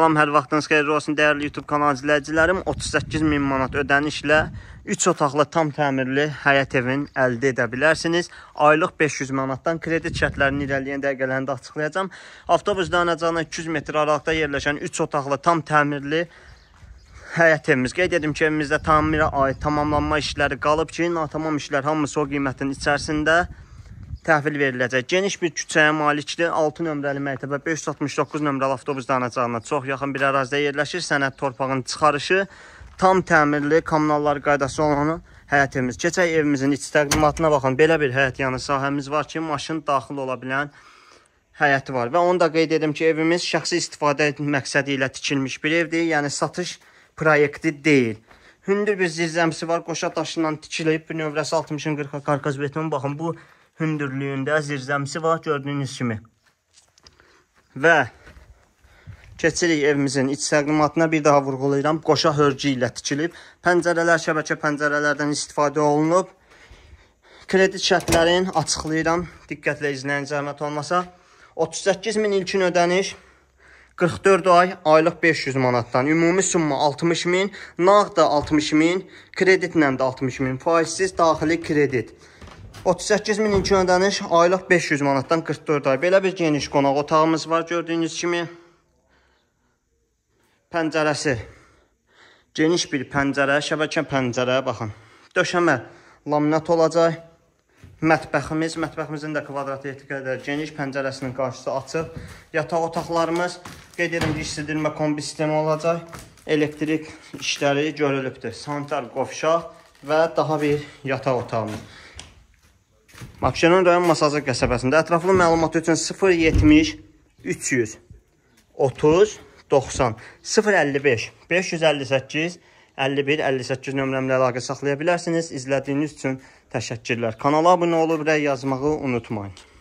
Salam, hər vaxtınız xeyirli olsun, dəyərli YouTube kanal izləyicilərim. 38 min manat ödənişlə 3 otaqlı tam təmirli həyət evin əldə edə bilərsiniz. Aylıq 500 manatdan kredit şərtlərini irəliyən dəqiqələrində açıqlayacağam. Avtobus dayanacağına 200 metr aralıqda yerləşən 3 otaqlı tam təmirli həyət evimiz. Qeyd edim ki, evimizdə tamirə aid tamamlanma işləri qalıb ki, natamam işlər hamısı o qiymətin içərisində təhvil veriləcək. Geniş bir küçəyə malikdir. 6 nömrəli məktəbə 569 nömrəli avtobus dayanacağına çox yaxın bir ərazidə yerləşir. Sənəd torpağının çıxarışı tam təmirli, kommunallar qaydası olan həyətimiz. Keçək evimizin iç təqdimatına baxın. Belə bir həyət yanı sahəmiz var ki, maşın daxil ola bilən həyəti var. Və onu da qeyd edim ki, evimiz şəxsi istifadə məqsədi ilə tikilmiş bir evdir. Yəni satış proyekti deyil. Hündür bir zirzəmsi var, qoşa daşından tikilib. Bir növrəsi 60-40 karkas beton. Baxın, bu hündürlüyündə zirzəmsi var gördüyünüz kimi. Və Keçirik evimizin iç təqdimatına bir daha vurğulayıram. Qoşa hörgü ilə tikilib. Pəncərələr şəbəkə pəncərələrdən istifadə olunub. Kredit şərtlərini açıqlayıram. Diqqətlə izləyən zəhmət olmasa. 38 min ilkin ödəniş. 44 ay aylıq 500 manatdan. Ümumi summa 60 min. Nağd da 60 min. Kreditlə də 60 min. Faizsiz daxili kredit. 38 min ilk ödəniş, aylıq 500 manatdan 44 ay. Belə bir geniş qonaq otağımız var gördüyünüz kimi. Pəncərəsi. Geniş bir pəncərə, şəbəkə pəncərə, baxın. Döşəmə laminat olacaq. Mətbəximiz, mətbəximizin də kvadrat eti qədər geniş, pəncərəsinin qarşısı açıq. Yataq otaqlarımız, qeyd edirəm ki, istidirmə kombi sistemi olacaq. Elektrik işləri görülübdür. Santar qovşaq və daha bir yataq otağımız. Maksiyon rayon Masazı qəsəbəsində ətraflı məlumatı üçün 070 300 30 90 055 558 51 58 nömrəmlə əlaqə saxlaya bilərsiniz. İzlədiyiniz üçün təşəkkürlər. Kanala abunə olub rəy yazmağı unutmayın.